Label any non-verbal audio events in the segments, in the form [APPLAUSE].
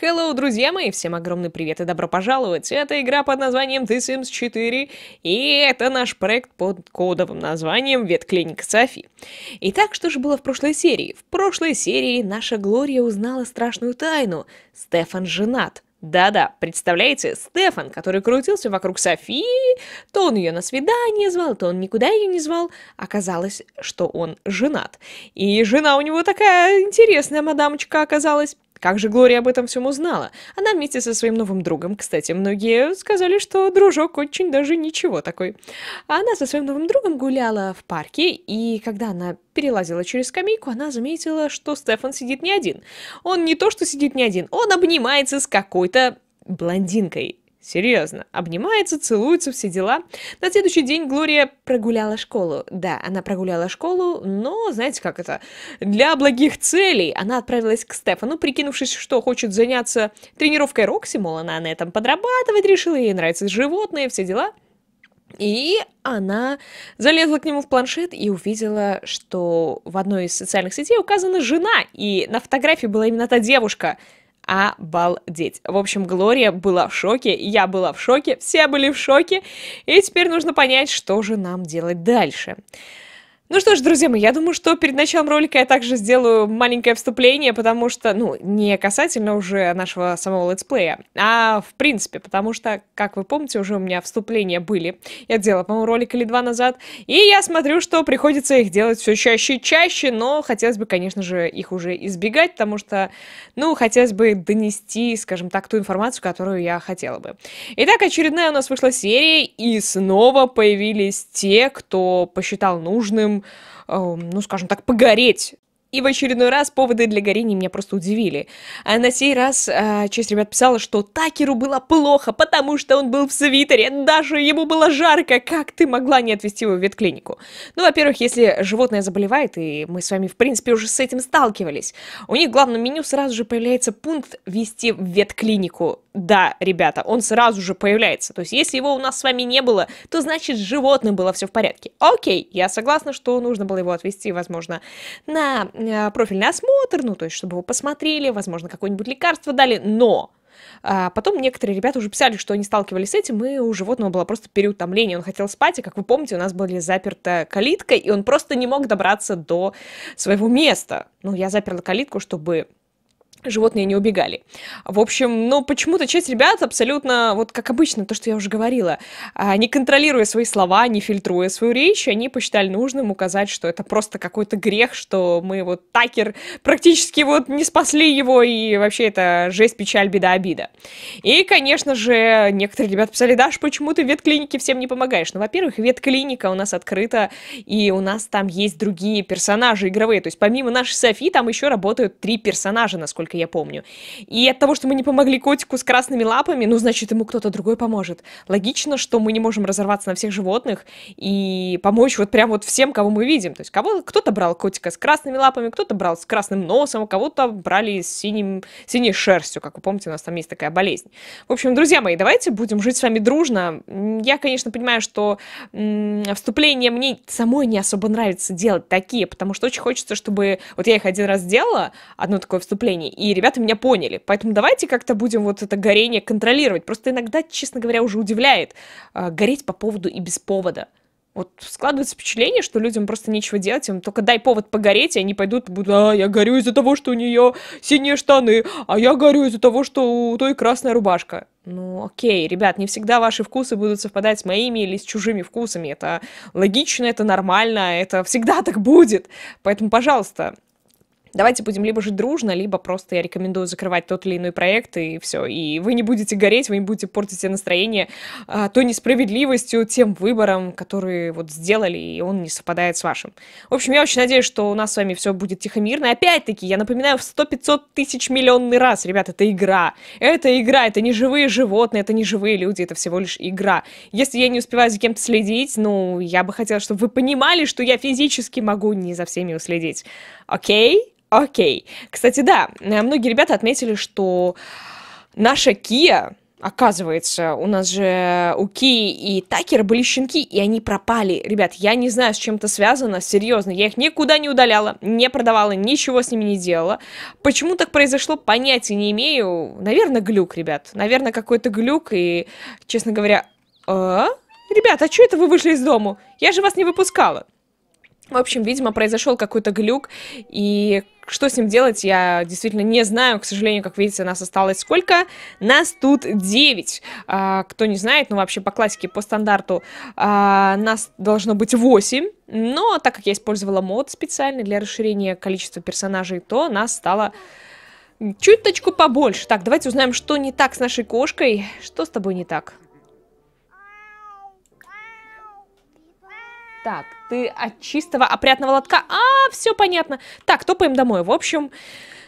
Hello, друзья мои, всем огромный привет и добро пожаловать. Это игра под названием The Sims 4, и это наш проект под кодовым названием Ветклиника Софи. Итак, что же было в прошлой серии? В прошлой серии наша Глория узнала страшную тайну. Стефан женат. Да-да, представляете, Стефан, который крутился вокруг Софии, то он ее на свидание звал, то он никуда ее не звал, оказалось, что он женат. И жена у него такая интересная мадамочка оказалась. Как же Глория об этом всем узнала? Она вместе со своим новым другом, кстати, многие сказали, что дружок очень даже ничего такой. Она со своим новым другом гуляла в парке, и когда она перелазила через скамейку, она заметила, что Стефан сидит не один. Он не то что сидит не один, он обнимается с какой-то блондинкой. Серьезно. Обнимается, целуются, все дела. На следующий день Глория прогуляла школу. Да, она прогуляла школу, но, знаете, как это? Для благих целей она отправилась к Стефану, прикинувшись, что хочет заняться тренировкой Рокси, мол, она на этом подрабатывать решила, ей нравятся животные, все дела. И она залезла к нему в планшет и увидела, что в одной из социальных сетей указана жена, и на фотографии была именно та девушка — Обалдеть. В общем, Глория была в шоке, я была в шоке, все были в шоке. И теперь нужно понять, что же нам делать дальше. Дальше. Ну что ж, друзья мои, я думаю, что перед началом ролика я также сделаю маленькое вступление, потому что, ну, не касательно уже нашего самого летсплея, а в принципе, потому что, как вы помните, уже у меня вступления были. Я делала, по-моему, ролик или два назад, и я смотрю, что приходится их делать все чаще и чаще, но хотелось бы, конечно же, их уже избегать, потому что, ну, хотелось бы донести, скажем так, ту информацию, которую я хотела бы. Итак, очередная у нас вышла серия, и снова появились те, кто посчитал нужным Эм, ну, скажем так, погореть и в очередной раз поводы для горения меня просто удивили. А на сей раз а, часть ребят писала, что Такеру было плохо, потому что он был в свитере, даже ему было жарко, как ты могла не отвезти его в ветклинику? Ну, во-первых, если животное заболевает, и мы с вами, в принципе, уже с этим сталкивались, у них в главном меню сразу же появляется пункт «вести в ветклинику». Да, ребята, он сразу же появляется. То есть, если его у нас с вами не было, то значит, с животным было все в порядке. Окей, я согласна, что нужно было его отвезти, возможно, на Э, профильный осмотр, ну, то есть, чтобы его посмотрели, возможно, какое-нибудь лекарство дали, но э, потом некоторые ребята уже писали, что они сталкивались с этим, и у животного было просто переутомление, он хотел спать, и, как вы помните, у нас была заперта калитка, и он просто не мог добраться до своего места. Ну, я заперла калитку, чтобы животные не убегали. В общем, ну, почему-то часть ребят абсолютно, вот как обычно, то, что я уже говорила, а, не контролируя свои слова, не фильтруя свою речь, они посчитали нужным указать, что это просто какой-то грех, что мы вот Такер практически вот не спасли его, и вообще это жесть, печаль, беда, обида. И, конечно же, некоторые ребята писали, Даш, почему ты в ветклинике всем не помогаешь? Ну, во-первых, ветклиника у нас открыта, и у нас там есть другие персонажи игровые, то есть помимо нашей Софи там еще работают три персонажа, насколько насколько я помню. И от того, что мы не помогли котику с красными лапами, ну, значит, ему кто-то другой поможет. Логично, что мы не можем разорваться на всех животных и помочь вот прям вот всем, кого мы видим. То есть кого кто-то брал котика с красными лапами, кто-то брал с красным носом, кого-то брали с синим, синей шерстью, как вы помните, у нас там есть такая болезнь. В общем, друзья мои, давайте будем жить с вами дружно. Я, конечно, понимаю, что м- вступление мне самой не особо нравится делать такие, потому что очень хочется, чтобы... Вот я их один раз сделала, одно такое вступление, и ребята меня поняли. Поэтому давайте как-то будем вот это горение контролировать. Просто иногда, честно говоря, уже удивляет э, гореть по поводу и без повода. Вот складывается впечатление, что людям просто нечего делать, им только дай повод погореть, и они пойдут и будут, а, я горю из-за того, что у нее синие штаны, а я горю из-за того, что у той красная рубашка. Ну, окей, ребят, не всегда ваши вкусы будут совпадать с моими или с чужими вкусами. Это логично, это нормально, это всегда так будет. Поэтому, пожалуйста, давайте будем либо жить дружно, либо просто я рекомендую закрывать тот или иной проект, и все. И вы не будете гореть, вы не будете портить себе настроение а, той несправедливостью, тем выбором, который вот сделали, и он не совпадает с вашим. В общем, я очень надеюсь, что у нас с вами все будет тихо-мирно. опять-таки, я напоминаю в 100-500 тысяч миллионный раз, ребята, это игра. Это игра, это не живые животные, это не живые люди, это всего лишь игра. Если я не успеваю за кем-то следить, ну, я бы хотела, чтобы вы понимали, что я физически могу не за всеми уследить. Окей? Окей. Кстати, да, э, многие ребята отметили, что наша Kia, оказывается, у нас же у Ки и Такера были щенки, и они пропали. Ребят, я не знаю, с чем это связано, серьезно, я их никуда не удаляла, не продавала, ничего с ними не делала. Почему так произошло, понятия не имею. Наверное, глюк, ребят. Наверное, какой-то глюк, и, честно говоря, а? Ребят, а что это вы вышли из дому? Я же вас не выпускала. В общем, видимо, произошел какой-то глюк, и что с ним делать, я действительно не знаю. К сожалению, как видите, нас осталось сколько? Нас тут 9. А, кто не знает, ну вообще по классике, по стандарту а, нас должно быть 8. Но так как я использовала мод специальный для расширения количества персонажей, то нас стало чуточку побольше. Так, давайте узнаем, что не так с нашей кошкой. Что с тобой не так? Так, ты от чистого опрятного лотка. А, все понятно. Так, топаем домой. В общем,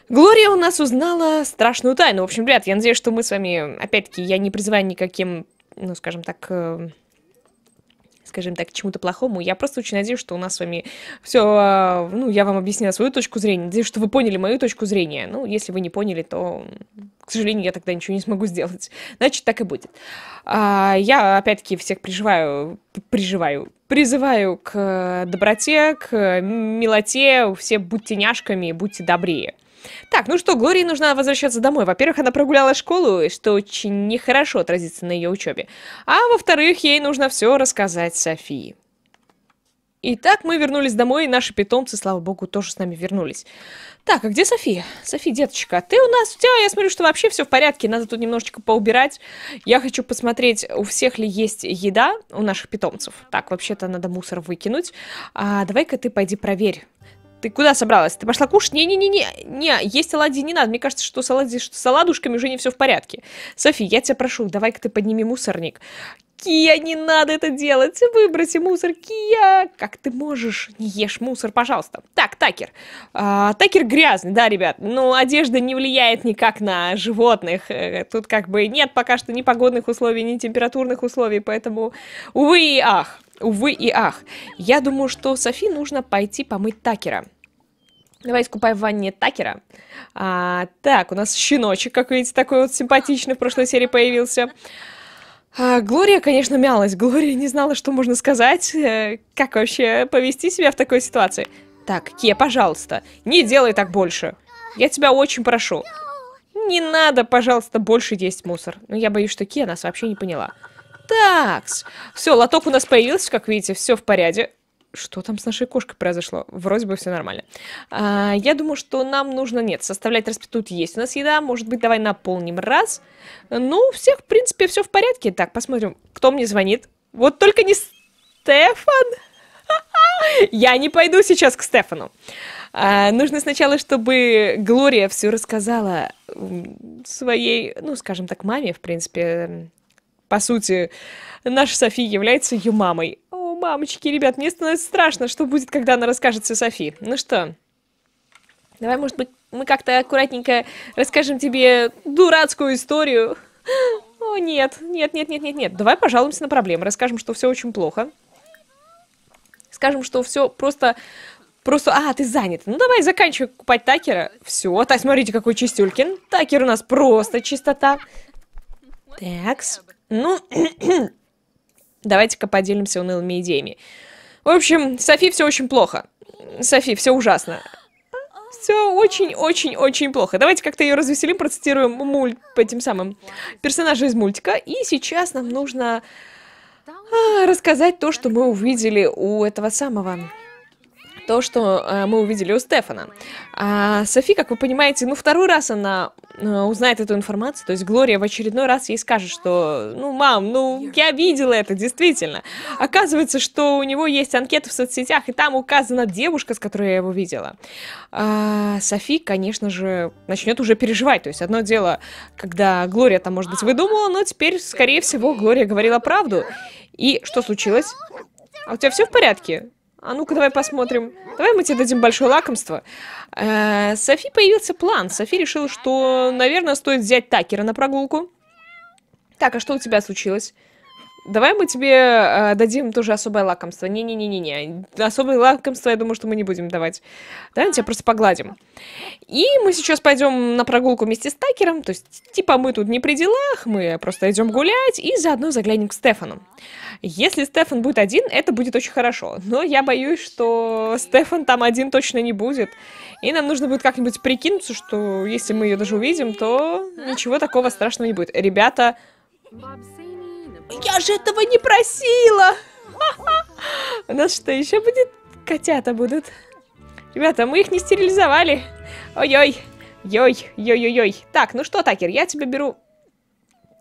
Глория у нас узнала страшную тайну. В общем, ребят, я надеюсь, что мы с вами, опять-таки, я не призываю никаким, ну, скажем так, э, скажем так, чему-то плохому. Я просто очень надеюсь, что у нас с вами все, э, ну, я вам объяснила свою точку зрения. Надеюсь, что вы поняли мою точку зрения. Ну, если вы не поняли, то, к сожалению, я тогда ничего не смогу сделать. Значит, так и будет. А, я, опять-таки, всех приживаю, приживаю, призываю к э, доброте, к э, милоте, все будьте няшками, будьте добрее. Так, ну что, Глории нужно возвращаться домой. Во-первых, она прогуляла школу, что очень нехорошо отразится на ее учебе. А во-вторых, ей нужно все рассказать Софии. Итак, мы вернулись домой, и наши питомцы, слава богу, тоже с нами вернулись. Так, а где София? София, деточка, ты у нас... У я смотрю, что вообще все в порядке, надо тут немножечко поубирать. Я хочу посмотреть, у всех ли есть еда у наших питомцев. Так, вообще-то надо мусор выкинуть. А, давай-ка ты пойди проверь. Ты куда собралась? Ты пошла кушать? Не-не-не-не, не, есть оладьи не надо. Мне кажется, что с, оладьи, что с оладушками уже не все в порядке. София, я тебя прошу, давай-ка ты подними мусорник. Кия, не надо это делать! Выброси мусор, Кия! Как ты можешь? Не ешь мусор, пожалуйста. Так, Такер. А, такер грязный, да, ребят? Ну, одежда не влияет никак на животных. Э, тут как бы нет пока что ни погодных условий, ни температурных условий, поэтому, увы и ах. Увы и ах. Я думаю, что Софи нужно пойти помыть Такера. Давай искупай в ванне Такера. А, так, у нас щеночек какой видите, такой вот симпатичный в прошлой серии появился. А, Глория, конечно, мялась. Глория не знала, что можно сказать, э, как вообще повести себя в такой ситуации. Так, Ке, пожалуйста, не делай так больше. Я тебя очень прошу. Не надо, пожалуйста, больше есть мусор. Но я боюсь, что Ке нас вообще не поняла. Такс. Все, лоток у нас появился, как видите, все в порядке что там с нашей кошкой произошло? Вроде бы все нормально. А, я думаю, что нам нужно, нет, составлять распит. Тут есть у нас еда, может быть, давай наполним раз. Ну, у всех, в принципе, все в порядке. Так, посмотрим, кто мне звонит. Вот только не Стефан. [LAUGHS] Я не пойду сейчас к Стефану. А, нужно сначала, чтобы Глория все рассказала своей, ну, скажем так, маме, в принципе. По сути, наша София является ее мамой мамочки, ребят, мне становится страшно, что будет, когда она расскажет все Софи. Ну что, давай, может быть, мы как-то аккуратненько расскажем тебе дурацкую историю. О, нет, нет, нет, нет, нет, нет. Давай пожалуемся на проблемы, расскажем, что все очень плохо. Скажем, что все просто... Просто, а, ты занят. Ну, давай, заканчивай купать Такера. Все, так, смотрите, какой чистюлькин. Такер у нас просто чистота. Такс. Ну, [CLEARS THROAT] Давайте-ка поделимся унылыми идеями. В общем, Софи все очень плохо. Софи, все ужасно. Все очень-очень-очень плохо. Давайте как-то ее развеселим, процитируем мульт по тем самым персонажей из мультика. И сейчас нам нужно а, рассказать то, что мы увидели у этого самого то, что э, мы увидели у Стефана. А Софи, как вы понимаете, ну второй раз она Э, узнает эту информацию, то есть Глория в очередной раз ей скажет, что, ну, мам, ну, я видела это, действительно. Оказывается, что у него есть анкета в соцсетях, и там указана девушка, с которой я его видела. А Софи, конечно же, начнет уже переживать. То есть одно дело, когда Глория там, может быть, выдумала, но теперь, скорее всего, Глория говорила правду. И что случилось? А у тебя все в порядке? А ну-ка, давай посмотрим. Давай мы тебе дадим большое лакомство. Э Софи появился план. Софи решила, что, наверное, стоит взять Такера на прогулку. Так, а что у тебя случилось? давай мы тебе э, дадим тоже особое лакомство. Не-не-не-не-не. Особое лакомство, я думаю, что мы не будем давать. Да, мы тебя просто погладим. И мы сейчас пойдем на прогулку вместе с Такером. То есть, типа, мы тут не при делах, мы просто идем гулять и заодно заглянем к Стефану. Если Стефан будет один, это будет очень хорошо. Но я боюсь, что Стефан там один точно не будет. И нам нужно будет как-нибудь прикинуться, что если мы ее даже увидим, то ничего такого страшного не будет. Ребята, я же этого не просила! У нас что, еще будет? Котята будут. Ребята, мы их не стерилизовали. ой ой ой, ой, ой, ой. Так, ну что, Такер, я тебя беру...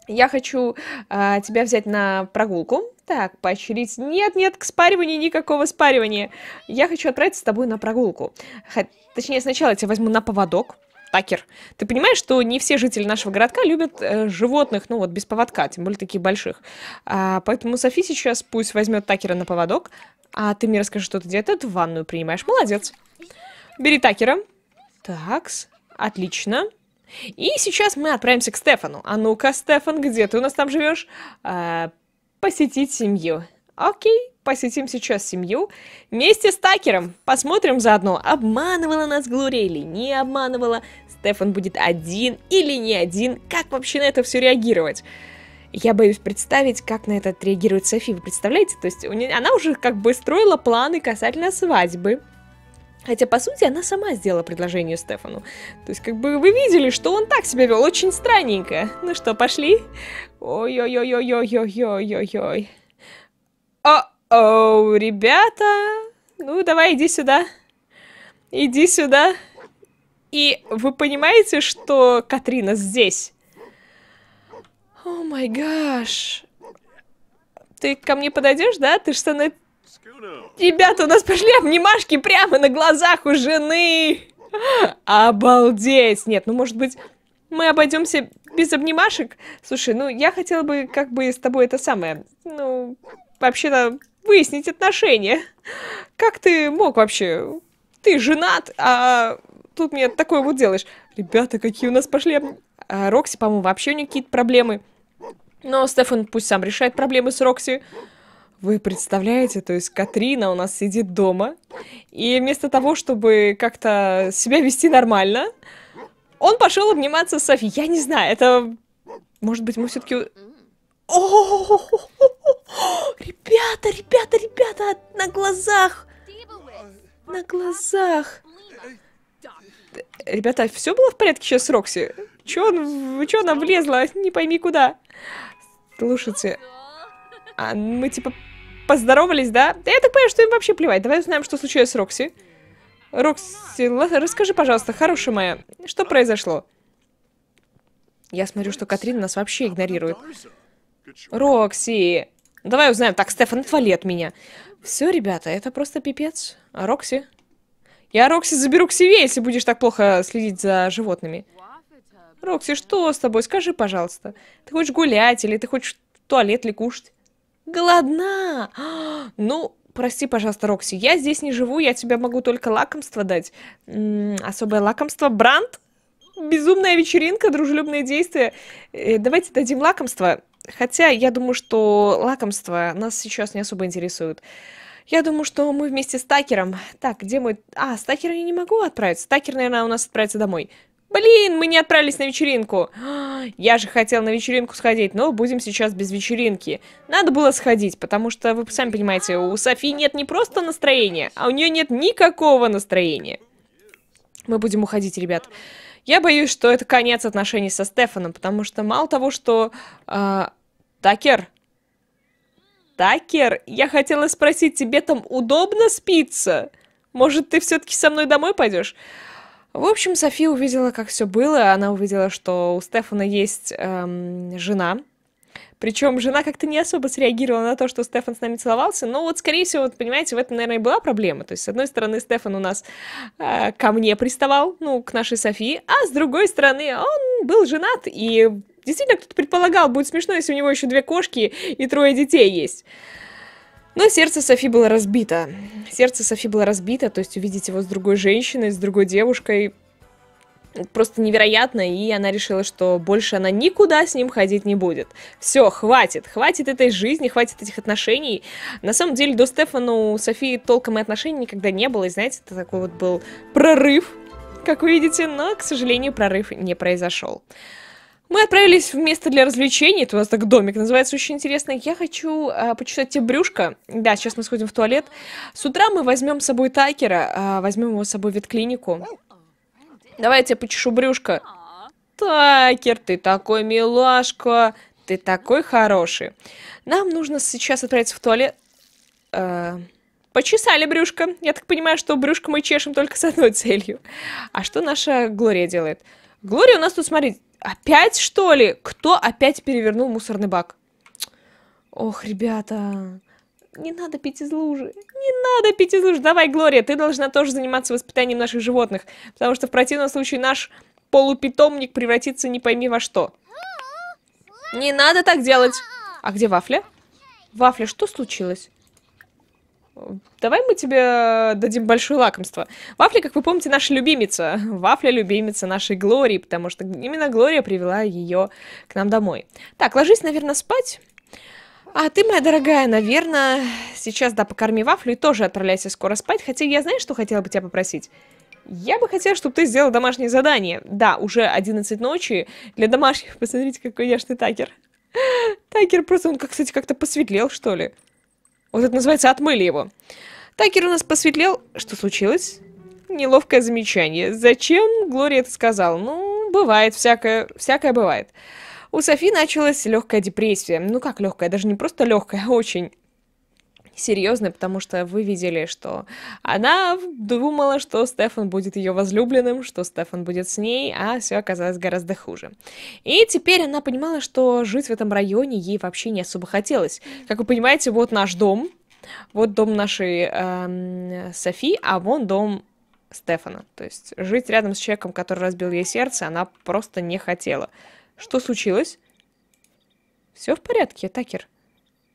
Я хочу э, тебя взять на прогулку. Так, поощрить. Нет, нет, к спариванию никакого спаривания. Я хочу отправиться с тобой на прогулку. Х... Точнее, сначала я тебя возьму на поводок. Такер. Ты понимаешь, что не все жители нашего городка любят э, животных, ну вот, без поводка, тем более таких больших. А, поэтому Софи сейчас пусть возьмет Такера на поводок, а ты мне расскажи, что ты делаешь. в ванную принимаешь. Молодец. Бери Такера. Такс. Отлично. И сейчас мы отправимся к Стефану. А ну-ка, Стефан, где ты у нас там живешь? А, посетить семью. Окей, посетим сейчас семью вместе с Такером. Посмотрим заодно, обманывала нас Глория или не обманывала. Стефан будет один или не один. Как вообще на это все реагировать? Я боюсь представить, как на это отреагирует София. Вы представляете? То есть нее, она уже как бы строила планы касательно свадьбы. Хотя, по сути, она сама сделала предложение Стефану. То есть, как бы вы видели, что он так себя вел, очень странненько. Ну что, пошли? Ой-ой-ой-ой-ой-ой-ой-ой-ой. Оу, ребята! Ну, давай, иди сюда. Иди сюда. И вы понимаете, что Катрина здесь? О май гаш. Ты ко мне подойдешь, да? Ты что, на... Ребята, у нас пошли обнимашки прямо на глазах у жены. Обалдеть. Нет, ну может быть мы обойдемся без обнимашек? Слушай, ну я хотела бы как бы с тобой это самое, ну вообще-то выяснить отношения. Как ты мог вообще? Ты женат, а тут мне такое вот делаешь. Ребята, какие у нас пошли... А Рокси, по-моему, вообще у нее какие-то проблемы. Но Стефан пусть сам решает проблемы с Рокси. Вы представляете, то есть Катрина у нас сидит дома, и вместо того, чтобы как-то себя вести нормально, он пошел обниматься с Софи. Я не знаю, это... Может быть, мы все-таки о, ребята, ребята, ребята, на глазах, на глазах. Ребята, все было в порядке сейчас с Рокси? Че, он, че она влезла? Не пойми куда. Слушайте, а мы типа поздоровались, да? Да я так понимаю, что им вообще плевать. Давай узнаем, что случилось с Рокси. Рокси, расскажи, пожалуйста, хорошая моя, что произошло? Я смотрю, что Катрина нас вообще игнорирует. Рокси! Давай узнаем. Так, Стефан, отвали от меня. Все, ребята, это просто пипец. А Рокси? Я Рокси заберу к себе, если будешь так плохо следить за животными. Рокси, что с тобой? Скажи, пожалуйста. Ты хочешь гулять или ты хочешь в туалет или кушать? Голодна! [GASPS] Ну, прости, пожалуйста, Рокси, я здесь не живу, я тебе могу только лакомство дать. М -м, особое лакомство? Бранд? Безумная вечеринка, дружелюбные действия. Э, давайте дадим лакомство. Хотя я думаю, что лакомство нас сейчас не особо интересует. Я думаю, что мы вместе с Такером. Так, где мой... А, с Такером я не могу отправиться. Такер, наверное, у нас отправится домой. Блин, мы не отправились на вечеринку. [GASPS] Я же хотел на вечеринку сходить, но будем сейчас без вечеринки. Надо было сходить, потому что, вы сами понимаете, у Софии нет не просто настроения, а у нее нет никакого настроения. Мы будем уходить, ребят. Я боюсь, что это конец отношений со Стефаном, потому что мало того, что... Э, Такер? Такер, я хотела спросить, тебе там удобно спиться? Может, ты все-таки со мной домой пойдешь? В общем, София увидела, как все было. Она увидела, что у Стефана есть эм, жена. Причем жена как-то не особо среагировала на то, что Стефан с нами целовался. Но вот, скорее всего, вот, понимаете, в этом, наверное, и была проблема. То есть, с одной стороны, Стефан у нас э, ко мне приставал, ну, к нашей Софии, а с другой стороны, он был женат, и Действительно, кто-то предполагал, будет смешно, если у него еще две кошки и трое детей есть. Но сердце Софи было разбито. Сердце Софи было разбито, то есть увидеть его с другой женщиной, с другой девушкой просто невероятно, и она решила, что больше она никуда с ним ходить не будет. Все, хватит, хватит этой жизни, хватит этих отношений. На самом деле до Стефана у Софии толком и отношений никогда не было, и знаете, это такой вот был прорыв, как вы видите, но, к сожалению, прорыв не произошел. Мы отправились в место для развлечений. Это у нас так домик называется, очень интересно. Я хочу э, почитать тебе брюшко. Да, сейчас мы сходим в туалет. С утра мы возьмем с собой Такера, э, возьмем его с собой в ветклинику. Давай я тебе почешу брюшко. Такер, ты такой милашка, ты такой хороший. Нам нужно сейчас отправиться в туалет. Э, почесали брюшко. Я так понимаю, что брюшко мы чешем только с одной [LAUGHS] целью. А что наша Глория делает? Глория у нас тут, смотрите, Опять, что ли? Кто опять перевернул мусорный бак? Ох, ребята, не надо пить из лужи. Не надо пить из лужи. Давай, Глория, ты должна тоже заниматься воспитанием наших животных. Потому что в противном случае наш полупитомник превратится не пойми во что. Не надо так делать. А где вафля? Вафля, что случилось? давай мы тебе э, дадим большое лакомство. Вафля, как вы помните, наша любимица. Вафля любимица нашей Глории, потому что именно Глория привела ее к нам домой. Так, ложись, наверное, спать. А ты, моя дорогая, наверное, сейчас, да, покорми вафлю и тоже отправляйся скоро спать. Хотя я, знаю, что хотела бы тебя попросить? Я бы хотела, чтобы ты сделал домашнее задание. Да, уже 11 ночи. Для домашних, посмотрите, какой я такер. Такер просто, он, кстати, как-то посветлел, что ли. Вот это называется «отмыли его». Такер у нас посветлел. Что случилось? Неловкое замечание. Зачем Глория это сказала? Ну, бывает, всякое, всякое бывает. У Софи началась легкая депрессия. Ну как легкая, даже не просто легкая, а очень серьезный, потому что вы видели, что она думала, что Стефан будет ее возлюбленным, что Стефан будет с ней, а все оказалось гораздо хуже. И теперь она понимала, что жить в этом районе ей вообще не особо хотелось. Как вы понимаете, вот наш дом, вот дом нашей эм, Софи, а вон дом Стефана. То есть жить рядом с человеком, который разбил ей сердце, она просто не хотела. Что случилось? Все в порядке, Такер?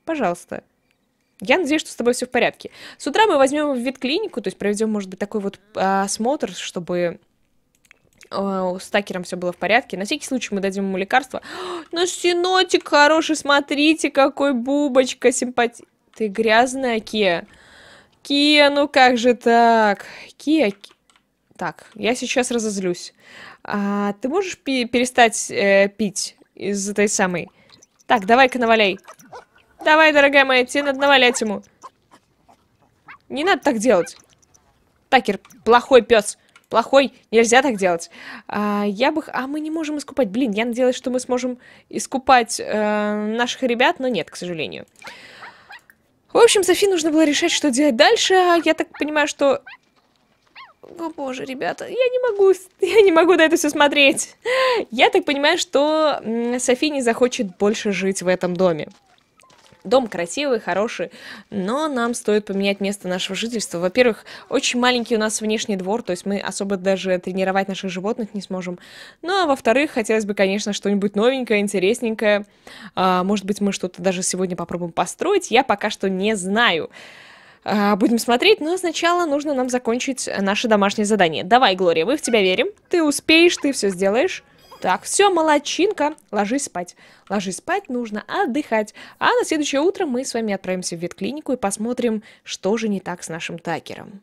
Пожалуйста. Я надеюсь, что с тобой все в порядке. С утра мы возьмем его в ветклинику, то есть проведем, может быть, такой вот а, осмотр, чтобы а, с Такером все было в порядке. На всякий случай мы дадим ему лекарство. [GASPS] Наш синотик хороший, смотрите, какой бубочка симпати... Ты грязная, Кия. Кия, ну как же так? Кия... Так, я сейчас разозлюсь. А, ты можешь пи- перестать э, пить из этой самой? Так, давай-ка наваляй. Давай, дорогая моя, тебе надо навалять ему. Не надо так делать. Такер, плохой пес. Плохой, нельзя так делать. А, я бы... А мы не можем искупать. Блин, я надеялась, что мы сможем искупать э, наших ребят, но нет, к сожалению. В общем, Софи нужно было решать, что делать дальше. А я так понимаю, что... О боже, ребята, я не могу, [LAUGHS] я не могу на это все смотреть. Я так понимаю, что Софи не захочет больше жить в этом доме. Дом красивый, хороший, но нам стоит поменять место нашего жительства. Во-первых, очень маленький у нас внешний двор, то есть мы особо даже тренировать наших животных не сможем. Ну а во-вторых, хотелось бы, конечно, что-нибудь новенькое, интересненькое. А, может быть, мы что-то даже сегодня попробуем построить, я пока что не знаю. А, будем смотреть, но сначала нужно нам закончить наше домашнее задание. Давай, Глория, мы в тебя верим. Ты успеешь, ты все сделаешь. Так, все, молочинка, ложись спать. Ложись спать, нужно отдыхать. А на следующее утро мы с вами отправимся в ветклинику и посмотрим, что же не так с нашим Такером.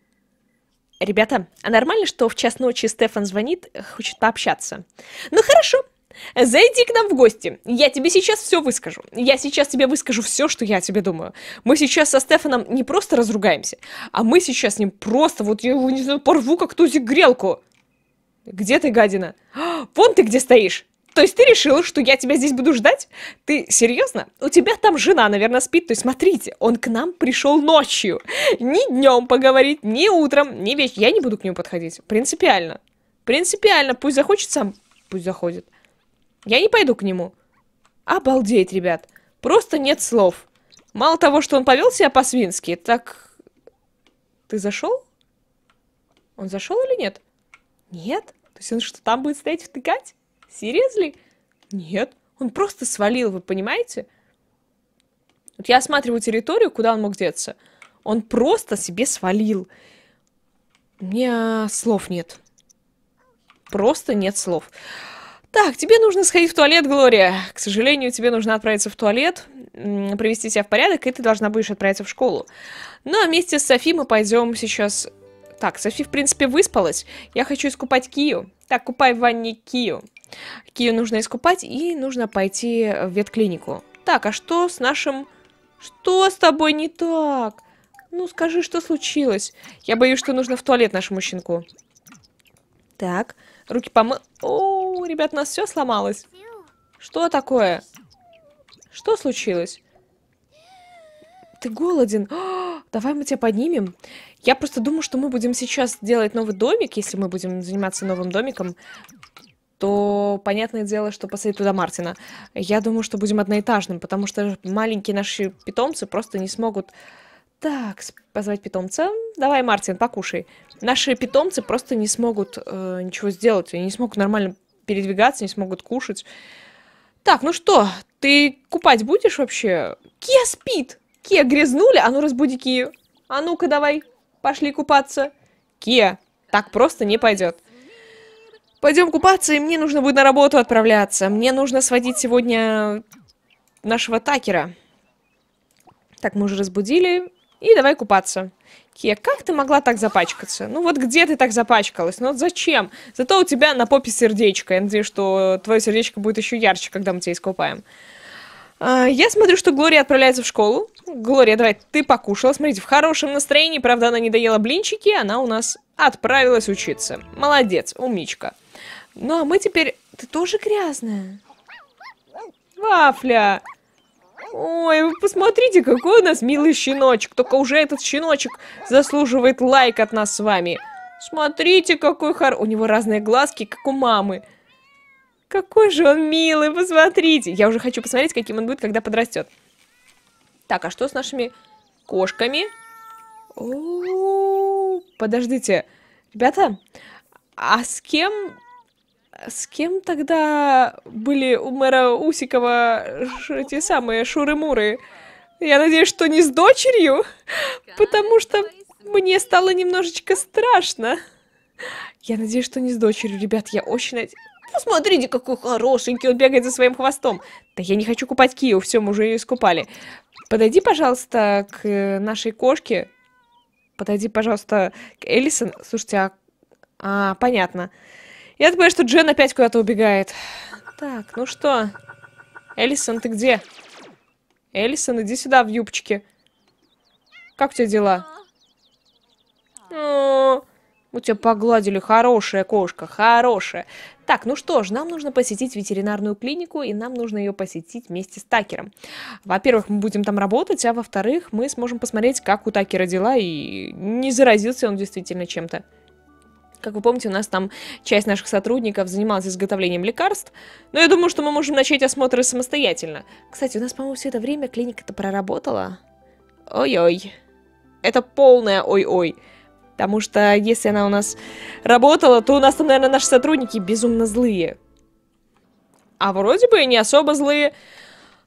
Ребята, а нормально, что в час ночи Стефан звонит, хочет пообщаться? Ну хорошо, Зайди к нам в гости. Я тебе сейчас все выскажу. Я сейчас тебе выскажу все, что я тебе думаю. Мы сейчас со Стефаном не просто разругаемся, а мы сейчас с ним просто, вот я его, не знаю, порву как тузик грелку. Где ты, гадина? А, вон ты где стоишь! То есть ты решил, что я тебя здесь буду ждать? Ты серьезно? У тебя там жена, наверное, спит. То есть смотрите, он к нам пришел ночью. Ни днем поговорить, ни утром, ни вечером. Я не буду к нему подходить. Принципиально. Принципиально. Пусть захочет сам, пусть заходит. Я не пойду к нему. Обалдеть, ребят. Просто нет слов. Мало того, что он повел себя по-свински, так... Ты зашел? Он зашел или нет? Нет? То есть он что, там будет стоять втыкать? Серьезно? Нет. Он просто свалил, вы понимаете? Вот я осматриваю территорию, куда он мог деться. Он просто себе свалил. У меня слов нет. Просто нет слов. Так, тебе нужно сходить в туалет, Глория. К сожалению, тебе нужно отправиться в туалет, привести себя в порядок, и ты должна будешь отправиться в школу. Ну, а вместе с Софи мы пойдем сейчас так, Софи, в принципе, выспалась. Я хочу искупать Кию. Так, купай в ванне Кию. Кию нужно искупать и нужно пойти в ветклинику. Так, а что с нашим... Что с тобой не так? Ну, скажи, что случилось? Я боюсь, что нужно в туалет нашему щенку. Так, руки помы. О, ребят, у нас все сломалось. Что такое? Что случилось? ты голоден. О, [GASPS] давай мы тебя поднимем. Я просто думаю, что мы будем сейчас делать новый домик, если мы будем заниматься новым домиком то понятное дело, что посадить туда Мартина. Я думаю, что будем одноэтажным, потому что маленькие наши питомцы просто не смогут... Так, позвать питомца. Давай, Мартин, покушай. Наши питомцы просто не смогут э, ничего сделать, Они не смогут нормально передвигаться, не смогут кушать. Так, ну что, ты купать будешь вообще? Кия спит! Ке, грязнули? А ну разбуди Кию. А ну-ка давай, пошли купаться. Кия, так просто не пойдет. Пойдем купаться, и мне нужно будет на работу отправляться. Мне нужно сводить сегодня нашего такера. Так, мы уже разбудили. И давай купаться. Кия, как ты могла так запачкаться? Ну вот где ты так запачкалась? Ну вот зачем? Зато у тебя на попе сердечко. Я надеюсь, что твое сердечко будет еще ярче, когда мы тебя искупаем. А, я смотрю, что Глория отправляется в школу. Глория, давай, ты покушала. Смотрите, в хорошем настроении, правда, она не доела блинчики, она у нас отправилась учиться. Молодец, умничка. Ну, а мы теперь... Ты тоже грязная? Вафля! Ой, вы посмотрите, какой у нас милый щеночек. Только уже этот щеночек заслуживает лайк от нас с вами. Смотрите, какой хор... У него разные глазки, как у мамы. Какой же он милый, посмотрите. Я уже хочу посмотреть, каким он будет, когда подрастет. Так, а что с нашими кошками? О -о -о Подождите, ребята, а с кем... С кем тогда были у мэра Усикова эти самые шуры-муры? Я надеюсь, что не с дочерью, потому что мне стало немножечко страшно. Я надеюсь, что не с дочерью, ребят, я очень надеюсь... Посмотрите, какой хорошенький, он бегает за своим хвостом. Да я не хочу купать Кию, все, мы уже ее искупали. Подойди, пожалуйста, к э, нашей кошке. Подойди, пожалуйста, к Элисон. Слушайте, а... а понятно. Я думаю, что Джен опять куда-то убегает. Так, ну что? Элисон, ты где? Элисон, иди сюда в юбочке. Как у тебя дела? О, мы тебя погладили, хорошая кошка, хорошая. Так, ну что ж, нам нужно посетить ветеринарную клинику, и нам нужно ее посетить вместе с Такером. Во-первых, мы будем там работать, а во-вторых, мы сможем посмотреть, как у Такера дела, и не заразился он действительно чем-то. Как вы помните, у нас там часть наших сотрудников занималась изготовлением лекарств, но я думаю, что мы можем начать осмотры самостоятельно. Кстати, у нас, по-моему, все это время клиника-то проработала. Ой-ой. Это полная ой-ой. Потому что если она у нас работала, то у нас там, наверное, наши сотрудники безумно злые. А вроде бы и не особо злые.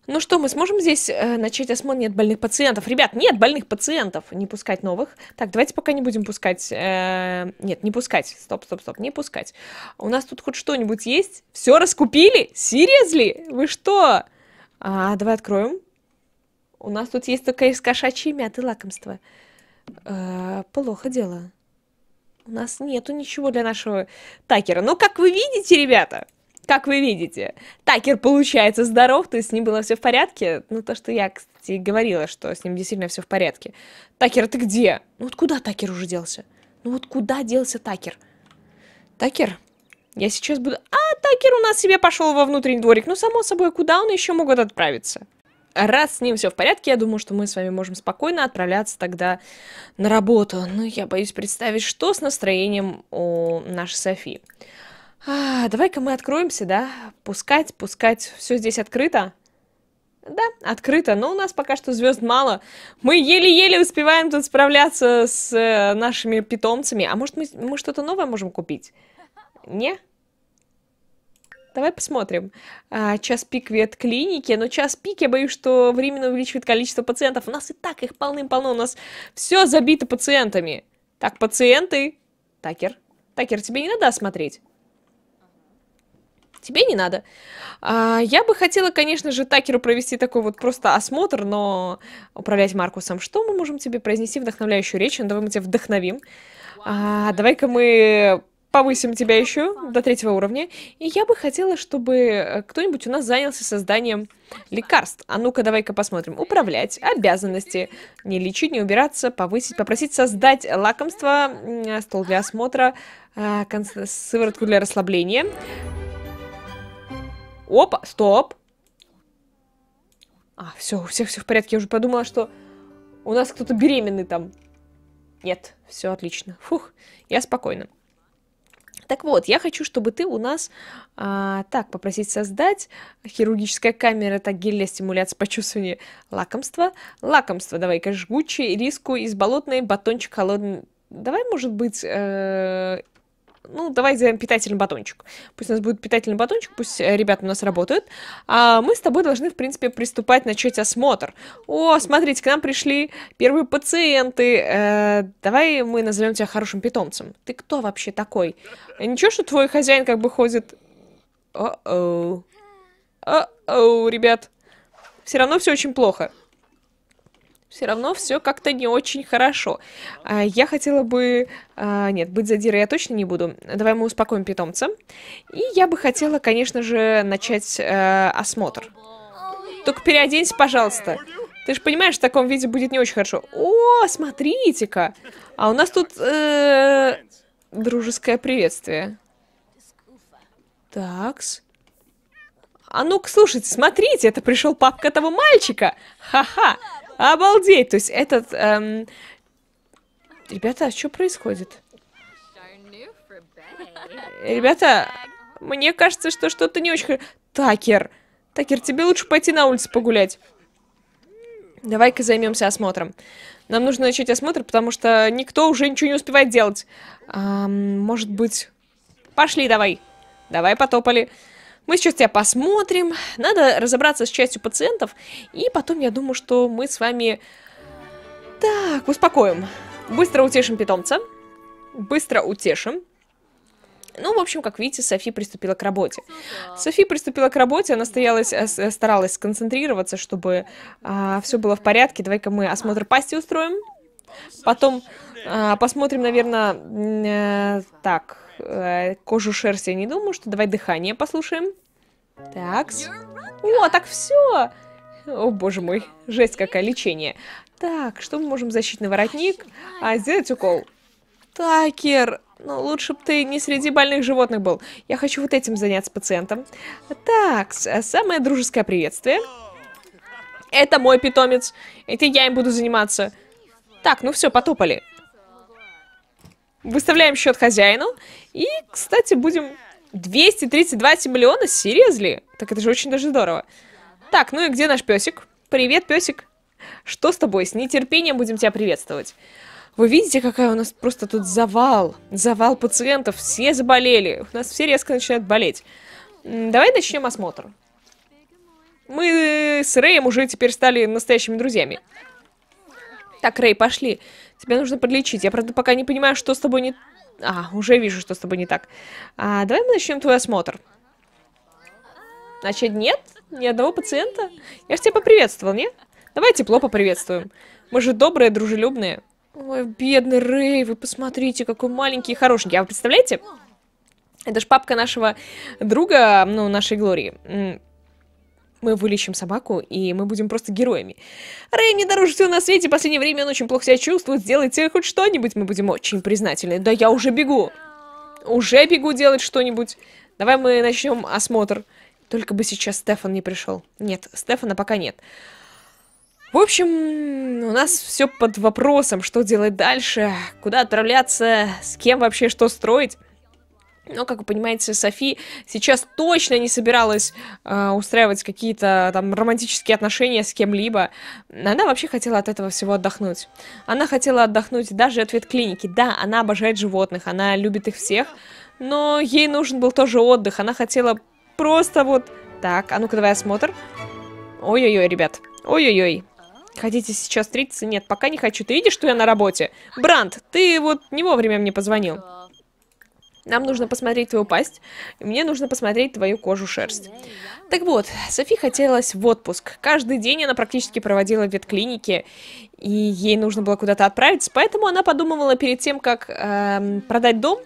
Ну что, мы сможем здесь э, начать осмотр? Нет больных пациентов. Ребят, нет больных пациентов. Не пускать новых. Так, давайте пока не будем пускать... Э, нет, не пускать. Стоп, стоп, стоп, не пускать. У нас тут хоть что-нибудь есть? Все раскупили? Серьезли? Вы что? А, давай откроем. У нас тут есть только из кошачьей мяты лакомства. лакомство э, плохо дело. У нас нету ничего для нашего Такера. Но как вы видите, ребята, как вы видите, Такер получается здоров, то есть с ним было все в порядке. Ну, то, что я, кстати, говорила, что с ним действительно все в порядке. Такер, ты где? Ну вот куда Такер уже делся? Ну вот куда делся Такер? Такер, я сейчас буду... А, Такер у нас себе пошел во внутренний дворик. Ну, само собой, куда он еще могут отправиться? раз с ним все в порядке, я думаю, что мы с вами можем спокойно отправляться тогда на работу. Но ну, я боюсь представить, что с настроением у нашей Софи. А, давай-ка мы откроемся, да? Пускать, пускать. Все здесь открыто. Да, открыто, но у нас пока что звезд мало. Мы еле-еле успеваем тут справляться с э, нашими питомцами. А может, мы, мы что-то новое можем купить? Не? Давай посмотрим. А, час пик клиники, Но ну, час пик, я боюсь, что временно увеличивает количество пациентов. У нас и так их полным-полно. У нас все забито пациентами. Так, пациенты. Такер. Такер, тебе не надо смотреть. Тебе не надо. А, я бы хотела, конечно же, Такеру провести такой вот просто осмотр, но управлять Маркусом. Что мы можем тебе произнести вдохновляющую речь? Ну, давай мы тебя вдохновим. А, давай-ка мы повысим тебя еще до третьего уровня. И я бы хотела, чтобы э, кто-нибудь у нас занялся созданием лекарств. А ну-ка, давай-ка посмотрим. Управлять, обязанности, не лечить, не убираться, повысить, попросить создать лакомство, стол для осмотра, э, сыворотку для расслабления. Опа, стоп. А, все, у всех все в порядке. Я уже подумала, что у нас кто-то беременный там. Нет, все отлично. Фух, я спокойна. Так вот, я хочу, чтобы ты у нас а, так попросить создать хирургическая камера, так гель стимуляция почувствования лакомства. Лакомство, давай-ка жгучий, риску из болотной, батончик холодный. Давай, может быть, э, ну, давай сделаем питательный батончик. Пусть у нас будет питательный батончик, пусть э, ребята у нас работают. А мы с тобой должны, в принципе, приступать, начать осмотр. О, смотрите, к нам пришли первые пациенты. Э, давай мы назовем тебя хорошим питомцем. Ты кто вообще такой? Ничего, что твой хозяин как бы ходит... О-оу. О-оу, ребят. Все равно все очень плохо все равно все как-то не очень хорошо. А, я хотела бы... А, нет, быть задирой я точно не буду. Давай мы успокоим питомца. И я бы хотела, конечно же, начать э, осмотр. Только переоденься, пожалуйста. Ты же понимаешь, в таком виде будет не очень хорошо. О, смотрите-ка! А у нас тут э, дружеское приветствие. Такс. А ну-ка, слушайте, смотрите, это пришел папка того мальчика. Ха-ха. Обалдеть! То есть этот... Эм... Ребята, а что происходит? Ребята, мне кажется, что что-то не очень... Такер! Такер, тебе лучше пойти на улицу погулять. Давай-ка займемся осмотром. Нам нужно начать осмотр, потому что никто уже ничего не успевает делать. А, может быть... Пошли давай. Давай потопали. Давай. Мы сейчас тебя посмотрим. Надо разобраться с частью пациентов. И потом, я думаю, что мы с вами... Так, успокоим. Быстро утешим питомца. Быстро утешим. Ну, в общем, как видите, Софи приступила к работе. Софи приступила к работе, она стоялась, э, э, старалась сконцентрироваться, чтобы а, все было в порядке. Давай-ка мы осмотр пасти устроим. Потом а, посмотрим, наверное, э, так, Э, кожу шерсти я не думаю, что давай дыхание послушаем. Так. О, так все. О, боже мой, жесть какая, лечение. Так, что мы можем защитный воротник? А, сделать укол. Такер, ну лучше бы ты не среди больных животных был. Я хочу вот этим заняться пациентом. Так, самое дружеское приветствие. Это мой питомец. Это я им буду заниматься. Так, ну все, потопали. Выставляем счет хозяину. И, кстати, будем... 232 миллиона? Серьезли? Так это же очень даже здорово. Так, ну и где наш песик? Привет, песик. Что с тобой? С нетерпением будем тебя приветствовать. Вы видите, какая у нас просто тут завал? Завал пациентов. Все заболели. У нас все резко начинают болеть. Давай начнем осмотр. Мы с Рэем уже теперь стали настоящими друзьями. Так, Рэй, Пошли. Тебя нужно подлечить. Я, правда, пока не понимаю, что с тобой не... А, уже вижу, что с тобой не так. А, давай мы начнем твой осмотр. Значит, нет? Ни одного пациента? Я же тебя поприветствовал, нет? Давай тепло поприветствуем. Мы же добрые, дружелюбные. Ой, бедный Рэй, вы посмотрите, какой маленький и хорошенький. А вы представляете? Это ж папка нашего друга, ну, нашей Глории мы вылечим собаку, и мы будем просто героями. Рэй не дороже всего на свете, в последнее время он очень плохо себя чувствует, сделайте хоть что-нибудь, мы будем очень признательны. Да я уже бегу! Уже бегу делать что-нибудь. Давай мы начнем осмотр. Только бы сейчас Стефан не пришел. Нет, Стефана пока нет. В общем, у нас все под вопросом, что делать дальше, куда отправляться, с кем вообще что строить. Но, как вы понимаете, Софи сейчас точно не собиралась э, устраивать какие-то там романтические отношения с кем-либо. Она вообще хотела от этого всего отдохнуть. Она хотела отдохнуть даже от ветклиники. Да, она обожает животных, она любит их всех, но ей нужен был тоже отдых. Она хотела просто вот... Так, а ну-ка давай осмотр. Ой-ой-ой, ребят. Ой-ой-ой. Хотите сейчас встретиться? Нет, пока не хочу. Ты видишь, что я на работе? Бранд, ты вот не вовремя мне позвонил. Нам нужно посмотреть твою пасть, и мне нужно посмотреть твою кожу шерсть. Так вот, Софи хотелось в отпуск. Каждый день она практически проводила в ветклинике, и ей нужно было куда-то отправиться, поэтому она подумывала перед тем, как эм, продать дом,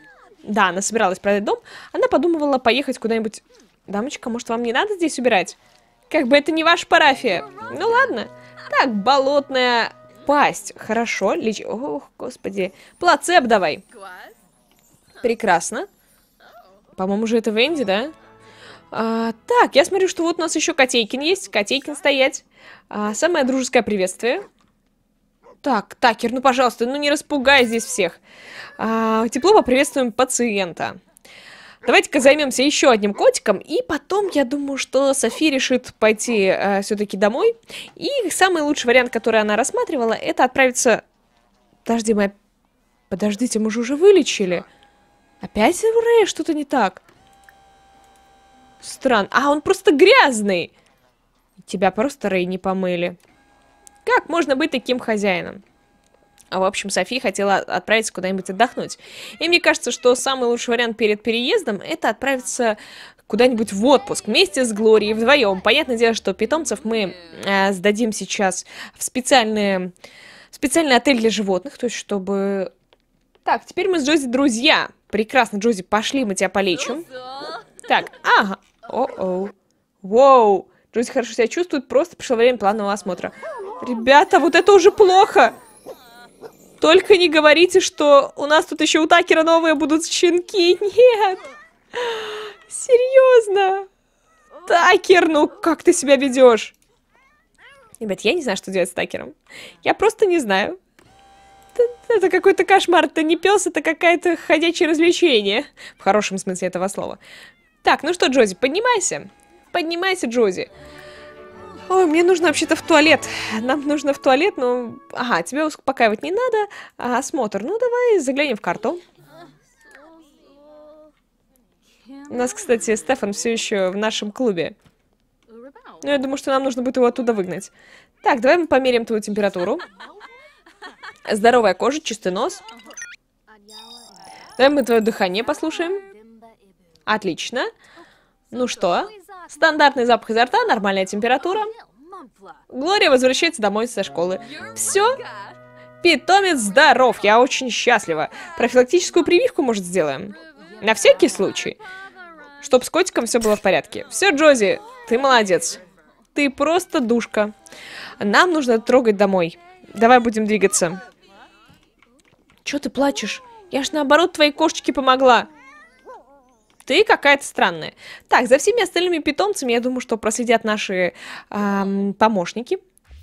да, она собиралась продать дом, она подумывала поехать куда-нибудь... Дамочка, может, вам не надо здесь убирать? Как бы это не ваша парафия. Ну ладно. Так, болотная пасть. Хорошо, леч... Ох, господи. Плацеб давай. Прекрасно. По-моему, же это Венди, да? А, так, я смотрю, что вот у нас еще Котейкин есть. Котейкин стоять. А, самое дружеское приветствие. Так, Такер, ну пожалуйста, ну не распугай здесь всех. А, тепло поприветствуем пациента. Давайте-ка займемся еще одним котиком, и потом, я думаю, что Софи решит пойти э, а, все-таки домой. И самый лучший вариант, который она рассматривала, это отправиться... Подожди, моя... Подождите, мы же уже вылечили. Опять у Рэя что-то не так. Странно. А, он просто грязный. Тебя просто, Рэй, не помыли. Как можно быть таким хозяином? А в общем, Софи хотела отправиться куда-нибудь отдохнуть. И мне кажется, что самый лучший вариант перед переездом – это отправиться куда-нибудь в отпуск вместе с Глорией вдвоем. Понятное дело, что питомцев мы э, сдадим сейчас в специальные, специальный отель для животных, то есть чтобы... Так, теперь мы с Джози друзья. Прекрасно, Джози, пошли, мы тебя полечим. Ну так, ага. О-оу. Воу. Джузи хорошо себя чувствует, просто пришло время планового осмотра. Ребята, вот это уже плохо. Только не говорите, что у нас тут еще у Такера новые будут щенки. Нет. Серьезно. Такер, ну как ты себя ведешь? Ребят, я не знаю, что делать с Такером. Я просто не знаю это какой-то кошмар, это не пес, это какое-то ходячее развлечение. В хорошем смысле этого слова. Так, ну что, Джози, поднимайся. Поднимайся, Джози. Ой, мне нужно вообще-то в туалет. Нам нужно в туалет, но... Ага, тебя успокаивать не надо. осмотр. Ну, давай заглянем в карту. У нас, кстати, Стефан все еще в нашем клубе. Ну, я думаю, что нам нужно будет его оттуда выгнать. Так, давай мы померим твою температуру. Здоровая кожа, чистый нос. Давай мы твое дыхание послушаем. Отлично. Ну что? Стандартный запах изо рта, нормальная температура. Глория возвращается домой со школы. Все? Питомец здоров, я очень счастлива. Профилактическую прививку, может, сделаем? На всякий случай. Чтоб с котиком все было в порядке. Все, Джози, ты молодец. Ты просто душка. Нам нужно трогать домой. Давай будем двигаться. Чё ты плачешь? Я ж наоборот твоей кошечке помогла. Ты какая-то странная. Так, за всеми остальными питомцами, я думаю, что проследят наши эм, помощники.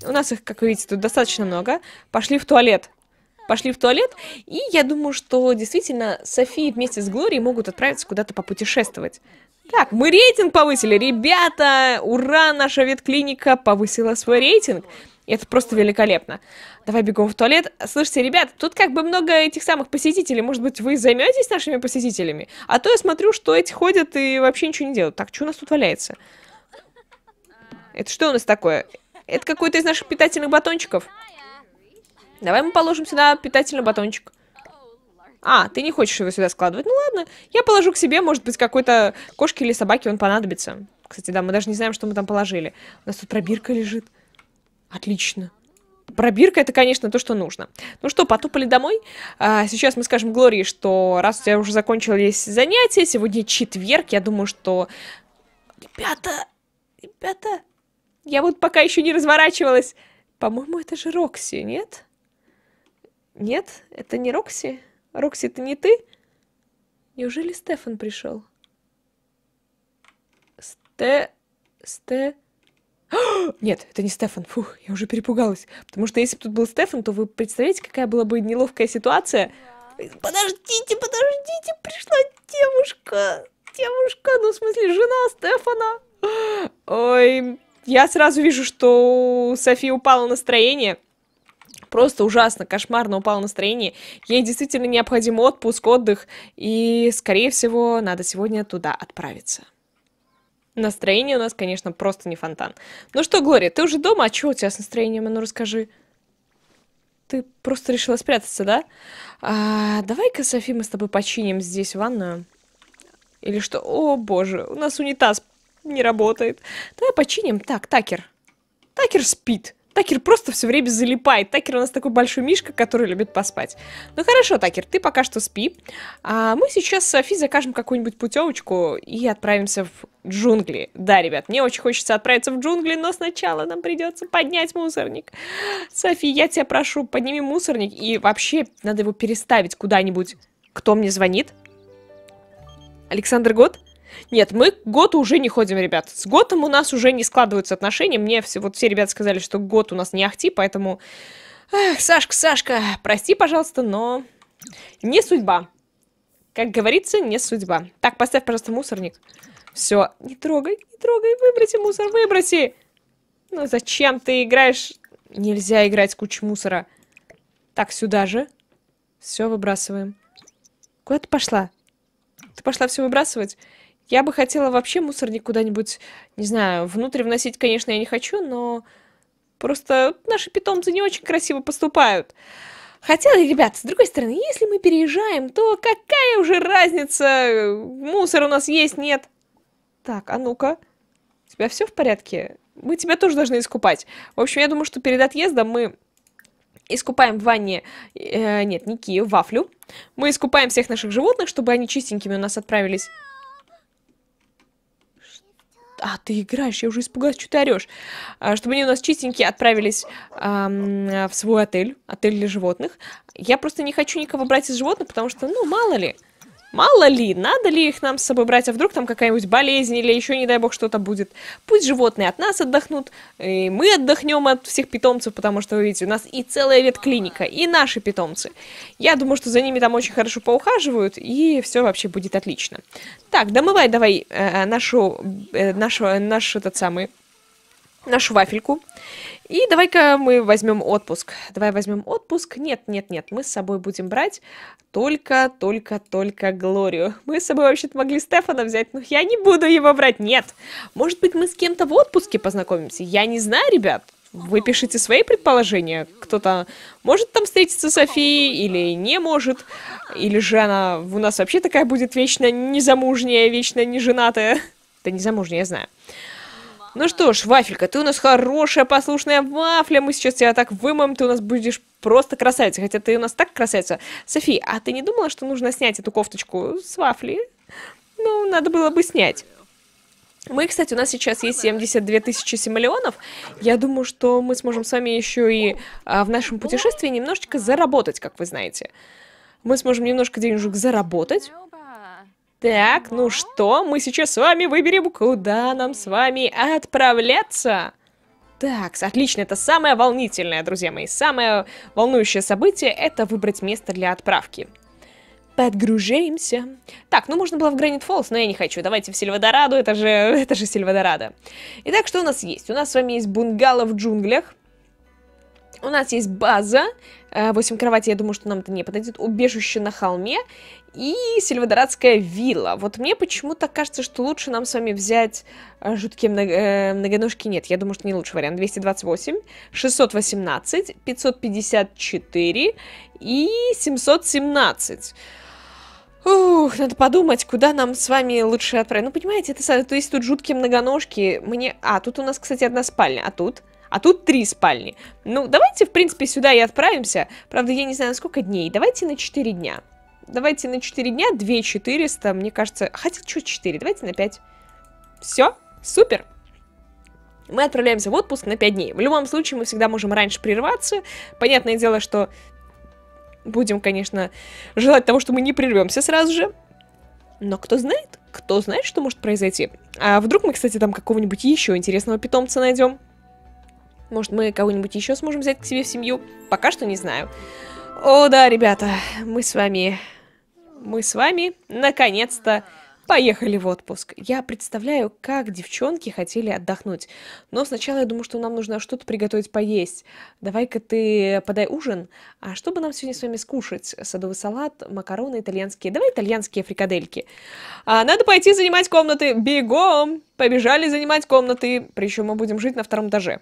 У нас их, как вы видите, тут достаточно много. Пошли в туалет. Пошли в туалет. И я думаю, что действительно Софи вместе с Глорией могут отправиться куда-то попутешествовать. Так, мы рейтинг повысили. Ребята, ура, наша ветклиника повысила свой рейтинг это просто великолепно. Давай бегом в туалет. Слышите, ребят, тут как бы много этих самых посетителей. Может быть, вы займетесь нашими посетителями? А то я смотрю, что эти ходят и вообще ничего не делают. Так, что у нас тут валяется? Это что у нас такое? Это какой-то из наших питательных батончиков? Давай мы положим сюда питательный батончик. А, ты не хочешь его сюда складывать? Ну ладно, я положу к себе, может быть, какой-то кошке или собаке он понадобится. Кстати, да, мы даже не знаем, что мы там положили. У нас тут пробирка лежит. Отлично. Пробирка это, конечно, то, что нужно. Ну что, потопали домой. А, сейчас мы скажем Глории, что раз у тебя уже закончились занятия, сегодня четверг, я думаю, что... Ребята, ребята, я вот пока еще не разворачивалась. По-моему, это же Рокси, нет? Нет, это не Рокси. Рокси, это не ты? Неужели Стефан пришел? Сте... Сте... [GASPS] Нет, это не Стефан. Фух, я уже перепугалась. Потому что если бы тут был Стефан, то вы представляете, какая была бы неловкая ситуация? Подождите, подождите, пришла девушка. Девушка, ну в смысле, жена Стефана. [GASPS] Ой, я сразу вижу, что София упала настроение просто ужасно, кошмарно упало настроение. Ей действительно необходим отпуск, отдых, и, скорее всего, надо сегодня туда отправиться. Настроение у нас, конечно, просто не фонтан. Ну что, Глория, ты уже дома? А что у тебя с настроением? А ну расскажи. Ты просто решила спрятаться, да? А, давай-ка, Софи, мы с тобой починим здесь ванную. Или что? О, боже, у нас унитаз не работает. Давай починим. Так, Такер. Такер спит. Такер просто все время залипает. Такер у нас такой большой мишка, который любит поспать. Ну хорошо, Такер, ты пока что спи. А мы сейчас с Софи закажем какую-нибудь путевочку и отправимся в джунгли. Да, ребят, мне очень хочется отправиться в джунгли, но сначала нам придется поднять мусорник. Софи, я тебя прошу, подними мусорник и вообще надо его переставить куда-нибудь. Кто мне звонит? Александр Год? Нет, мы к Готу уже не ходим, ребят. С Готом у нас уже не складываются отношения. Мне все, вот все ребята сказали, что Гот у нас не ахти, поэтому... Эх, Сашка, Сашка, прости, пожалуйста, но не судьба. Как говорится, не судьба. Так, поставь, пожалуйста, мусорник. Все, не трогай, не трогай, выброси мусор, выброси. Ну зачем ты играешь? Нельзя играть кучу мусора. Так, сюда же. Все выбрасываем. Куда ты пошла? Ты пошла все выбрасывать? Я бы хотела вообще мусор куда-нибудь, не знаю, внутрь вносить, конечно, я не хочу, но просто наши питомцы не очень красиво поступают. Хотя, ребят, с другой стороны, если мы переезжаем, то какая уже разница, мусор у нас есть, нет? Так, а ну-ка, у тебя все в порядке? Мы тебя тоже должны искупать. В общем, я думаю, что перед отъездом мы искупаем в ванне, э, нет, не Кию, вафлю. Мы искупаем всех наших животных, чтобы они чистенькими у нас отправились а, ты играешь, я уже испугалась, что ты орешь. А, Чтобы они у нас чистенькие отправились эм, в свой отель, отель для животных. Я просто не хочу никого брать из животных, потому что, ну, мало ли. Мало ли, надо ли их нам с собой брать, а вдруг там какая-нибудь болезнь или еще, не дай бог, что-то будет. Пусть животные от нас отдохнут, и мы отдохнем от всех питомцев, потому что, вы видите, у нас и целая ветклиника, и наши питомцы. Я думаю, что за ними там очень хорошо поухаживают, и все вообще будет отлично. Так, домывай давай э, нашу, э, нашу, наш этот самый нашу вафельку. И давай-ка мы возьмем отпуск. Давай возьмем отпуск. Нет, нет, нет, мы с собой будем брать только, только, только Глорию. Мы с собой вообще-то могли Стефана взять, но я не буду его брать, нет. Может быть, мы с кем-то в отпуске познакомимся? Я не знаю, ребят. Вы пишите свои предположения. Кто-то может там встретиться с Софией или не может. Или же она у нас вообще такая будет вечно незамужняя, вечно неженатая. Да незамужняя, я знаю. Ну что ж, Вафелька, ты у нас хорошая, послушная вафля. Мы сейчас тебя так вымоем, ты у нас будешь просто красавица. Хотя ты у нас так красавица. Софи, а ты не думала, что нужно снять эту кофточку с вафли? Ну, надо было бы снять. Мы, кстати, у нас сейчас есть 72 тысячи симолеонов. Я думаю, что мы сможем с вами еще и а, в нашем путешествии немножечко заработать, как вы знаете. Мы сможем немножко денежек заработать. Так, ну что, мы сейчас с вами выберем, куда нам с вами отправляться. Так, отлично, это самое волнительное, друзья мои. Самое волнующее событие — это выбрать место для отправки. Подгружаемся. Так, ну можно было в Гранит Фоллс, но я не хочу. Давайте в Сильвадораду, это же, [LAUGHS] это же Сильвадорадо. Итак, что у нас есть? У нас с вами есть бунгало в джунглях. У нас есть база. Э, восемь кроватей, я думаю, что нам это не подойдет. Убежище на холме и сильвадорадская вилла. Вот мне почему-то кажется, что лучше нам с вами взять э, жуткие э, многоножки. Нет, я думаю, что не лучший вариант. 228, 618, 554 и 717. Ух, надо подумать, куда нам с вами лучше отправить. Ну, понимаете, это, то есть тут жуткие многоножки. Мне... А, тут у нас, кстати, одна спальня, а тут а тут три спальни. Ну, давайте, в принципе, сюда и отправимся. Правда, я не знаю, на сколько дней. Давайте на 4 дня. Давайте на 4 дня 2 400, мне кажется. Хотя, чуть 4? Давайте на 5. Все, супер. Мы отправляемся в отпуск на 5 дней. В любом случае, мы всегда можем раньше прерваться. Понятное дело, что будем, конечно, желать того, что мы не прервемся сразу же. Но кто знает, кто знает, что может произойти. А вдруг мы, кстати, там какого-нибудь еще интересного питомца найдем? Может, мы кого-нибудь еще сможем взять к себе в семью? Пока что не знаю. О, да, ребята, мы с вами... Мы с вами, наконец-то, поехали в отпуск. Я представляю, как девчонки хотели отдохнуть. Но сначала я думаю, что нам нужно что-то приготовить поесть. Давай-ка ты подай ужин. А что бы нам сегодня с вами скушать? Садовый салат, макароны итальянские. Давай итальянские фрикадельки. А, надо пойти занимать комнаты. Бегом! Побежали занимать комнаты. Причем мы будем жить на втором этаже.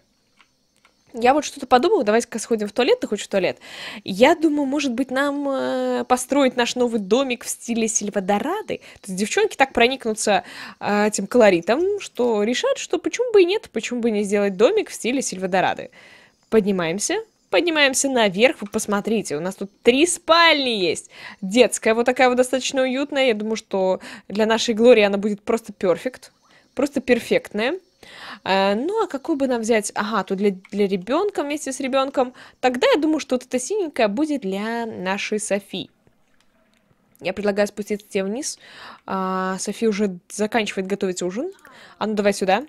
Я вот что-то подумала, давайте-ка сходим в туалет, ты хочешь в туалет? Я думаю, может быть, нам э, построить наш новый домик в стиле Сильвадорады. То есть девчонки так проникнутся э, этим колоритом, что решат, что почему бы и нет, почему бы не сделать домик в стиле Сильвадорады. Поднимаемся, поднимаемся наверх, вы посмотрите, у нас тут три спальни есть. Детская вот такая вот достаточно уютная, я думаю, что для нашей Глории она будет просто перфект, просто перфектная. Э, ну, а какую бы нам взять? Ага, тут для, для ребенка вместе с ребенком. Тогда я думаю, что вот эта синенькая будет для нашей Софи. Я предлагаю спуститься тебе вниз. А, София уже заканчивает готовить ужин. А ну давай сюда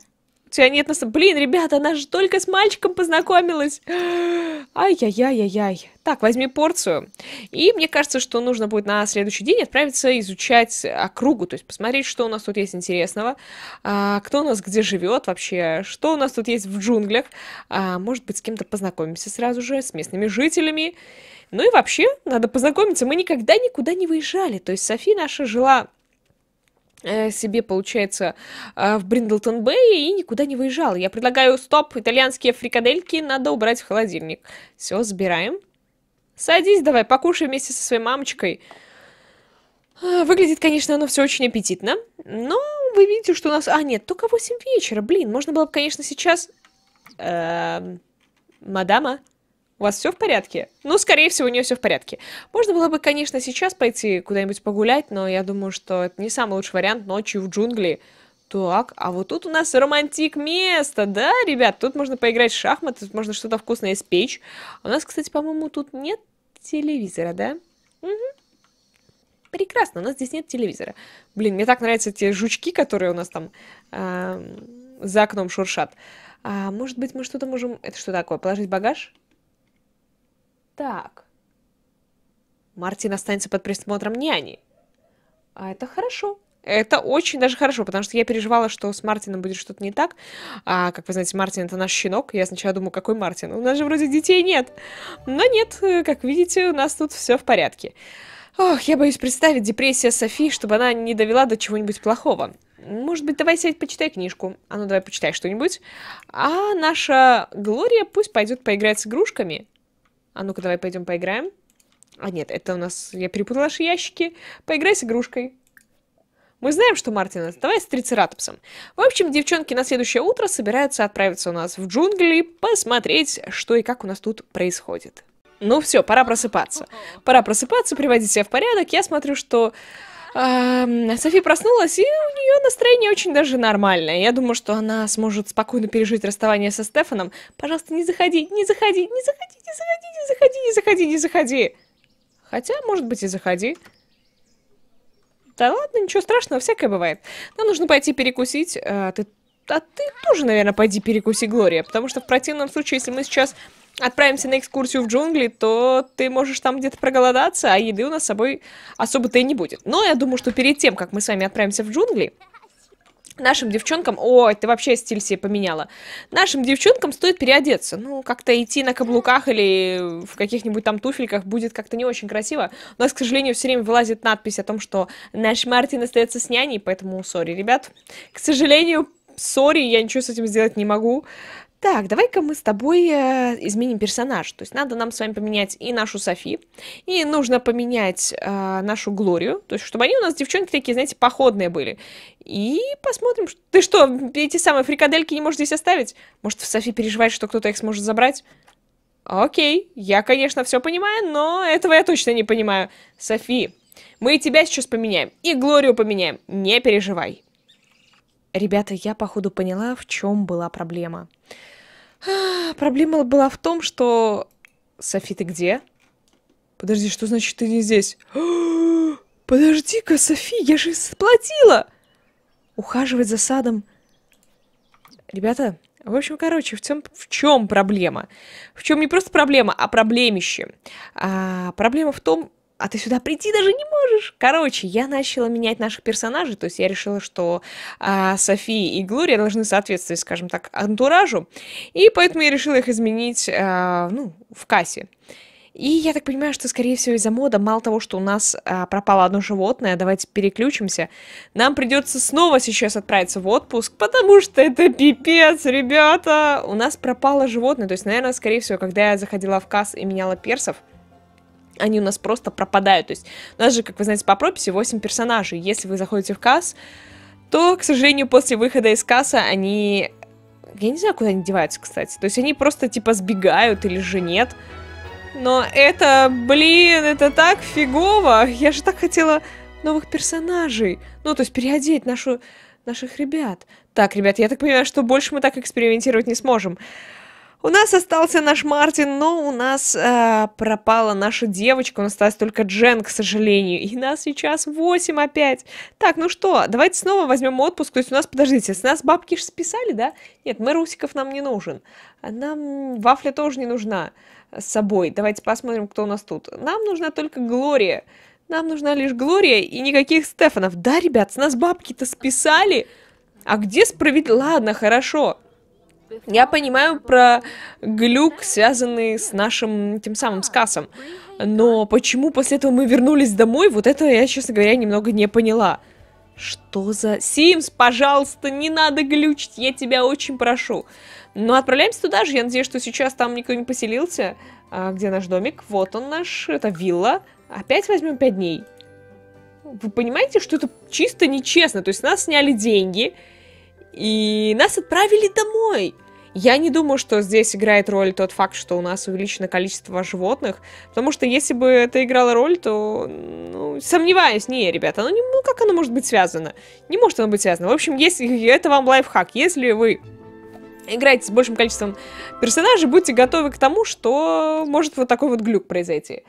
тебя нет на Блин, ребята, она же только с мальчиком познакомилась. [GASPS] Ай-яй-яй-яй-яй. Так, возьми порцию. И мне кажется, что нужно будет на следующий день отправиться изучать округу, то есть посмотреть, что у нас тут есть интересного, а, кто у нас где живет вообще, что у нас тут есть в джунглях. А, может быть, с кем-то познакомимся сразу же, с местными жителями. Ну и вообще, надо познакомиться. Мы никогда никуда не выезжали. То есть Софи наша жила Э, себе, получается, э, в Бриндлтон-Бэй и никуда не выезжала. Я предлагаю, стоп, итальянские фрикадельки надо убрать в холодильник. Все, забираем. Садись давай, покушай вместе со своей мамочкой. А, выглядит, конечно, оно все очень аппетитно, но вы видите, что у нас... А, нет, только 8 вечера, блин, можно было бы, конечно, сейчас... Эм, мадама, у вас все в порядке? Ну, скорее всего, у нее все в порядке. Можно было бы, конечно, сейчас пойти куда-нибудь погулять, но я думаю, что это не самый лучший вариант ночью в джунгли. Так, а вот тут у нас романтик место, да, ребят? Тут можно поиграть в шахматы, тут можно что-то вкусное испечь. А у нас, кстати, по-моему, тут нет телевизора, да? Угу. Прекрасно, у нас здесь нет телевизора. Блин, мне так нравятся те жучки, которые у нас там э, за окном шуршат. А, может быть, мы что-то можем... Это что такое? Положить багаж? Так. Мартин останется под присмотром няни. А это хорошо. Это очень даже хорошо, потому что я переживала, что с Мартином будет что-то не так. А, как вы знаете, Мартин это наш щенок. Я сначала думаю, какой Мартин? У нас же вроде детей нет. Но нет, э, как видите, у нас тут все в порядке. Ох, я боюсь представить депрессия Софи, чтобы она не довела до чего-нибудь плохого. Может быть, давай сядь, почитай книжку. А ну, давай почитай что-нибудь. А наша Глория пусть пойдет поиграть с игрушками. А ну-ка, давай пойдем поиграем. А нет, это у нас... Я перепутала наши ящики. Поиграй с игрушкой. Мы знаем, что Мартина, давай с Трицератопсом. В общем, девчонки на следующее утро собираются отправиться у нас в джунгли, посмотреть, что и как у нас тут происходит. Ну все, пора просыпаться. Пора просыпаться, приводить себя в порядок. Я смотрю, что э, Софи проснулась, и у нее настроение очень даже нормальное. Я думаю, что она сможет спокойно пережить расставание со Стефаном. Пожалуйста, не заходи, не заходи, не заходи заходи, не заходи, не заходи, не заходи. Хотя, может быть, и заходи. Да ладно, ничего страшного, всякое бывает. Нам нужно пойти перекусить. А ты, а ты тоже, наверное, пойди перекуси, Глория. Потому что в противном случае, если мы сейчас отправимся на экскурсию в джунгли, то ты можешь там где-то проголодаться, а еды у нас с собой особо-то и не будет. Но я думаю, что перед тем, как мы с вами отправимся в джунгли, нашим девчонкам, ой, ты вообще стиль себе поменяла, нашим девчонкам стоит переодеться. Ну, как-то идти на каблуках или в каких-нибудь там туфельках будет как-то не очень красиво. У нас, к сожалению, все время вылазит надпись о том, что наш Мартин остается с няней, поэтому сори, ребят. К сожалению, сори, я ничего с этим сделать не могу. Так, давай-ка мы с тобой э, изменим персонаж. То есть надо нам с вами поменять и нашу Софи, и нужно поменять э, нашу Глорию. То есть чтобы они у нас девчонки такие, знаете, походные были. И посмотрим. Что... Ты что, эти самые фрикадельки не можешь здесь оставить? Может, в Софи переживает, что кто-то их сможет забрать? Окей, я, конечно, все понимаю, но этого я точно не понимаю. Софи, мы тебя сейчас поменяем, и Глорию поменяем, не переживай. Ребята, я, походу, поняла, в чем была проблема. [GASPS] Проблема была в том, что... Софи, ты где? Подожди, что значит ты не здесь? [GASPS] Подожди-ка, Софи, я же сплотила! Ухаживать за садом. Ребята, в общем, короче, в чем, в чем проблема? В чем не просто проблема, а проблемище. А, проблема в том, а ты сюда прийти даже не можешь. Короче, я начала менять наших персонажей, то есть я решила, что а, Софи и Глория должны соответствовать, скажем так, антуражу, и поэтому я решила их изменить, а, ну, в кассе. И я так понимаю, что, скорее всего, из-за мода, мало того, что у нас а, пропало одно животное, давайте переключимся, нам придется снова сейчас отправиться в отпуск, потому что это пипец, ребята! У нас пропало животное, то есть, наверное, скорее всего, когда я заходила в касс и меняла персов, они у нас просто пропадают. То есть у нас же, как вы знаете, по прописи 8 персонажей. Если вы заходите в касс, то, к сожалению, после выхода из касса они... Я не знаю, куда они деваются, кстати. То есть они просто, типа, сбегают или же нет. Но это, блин, это так фигово. Я же так хотела новых персонажей. Ну, то есть переодеть нашу, наших ребят. Так, ребят, я так понимаю, что больше мы так экспериментировать не сможем. У нас остался наш Мартин, но у нас э, пропала наша девочка, у нас осталась только Джен, к сожалению. И нас сейчас 8 опять. Так, ну что, давайте снова возьмем отпуск. То есть у нас, подождите, с нас бабки же списали, да? Нет, мы Русиков нам не нужен. А нам вафля тоже не нужна с собой. Давайте посмотрим, кто у нас тут. Нам нужна только Глория. Нам нужна лишь Глория и никаких Стефанов. Да, ребят, с нас бабки-то списали. А где справедливость? Ладно, хорошо. Я понимаю про глюк, связанный с нашим тем самым сказом. Но почему после этого мы вернулись домой, вот этого я, честно говоря, немного не поняла. Что за... Симс, пожалуйста, не надо глючить, я тебя очень прошу. Но отправляемся туда же, я надеюсь, что сейчас там никто не поселился. А, где наш домик? Вот он наш, это вилла. Опять возьмем 5 дней. Вы понимаете, что это чисто нечестно? То есть нас сняли деньги, и нас отправили домой. Я не думаю, что здесь играет роль тот факт, что у нас увеличено количество животных, потому что если бы это играло роль, то, ну, сомневаюсь, не, ребята, ну, не, ну как оно может быть связано? Не может оно быть связано. В общем, если, это вам лайфхак. Если вы играете с большим количеством персонажей, будьте готовы к тому, что может вот такой вот глюк произойти.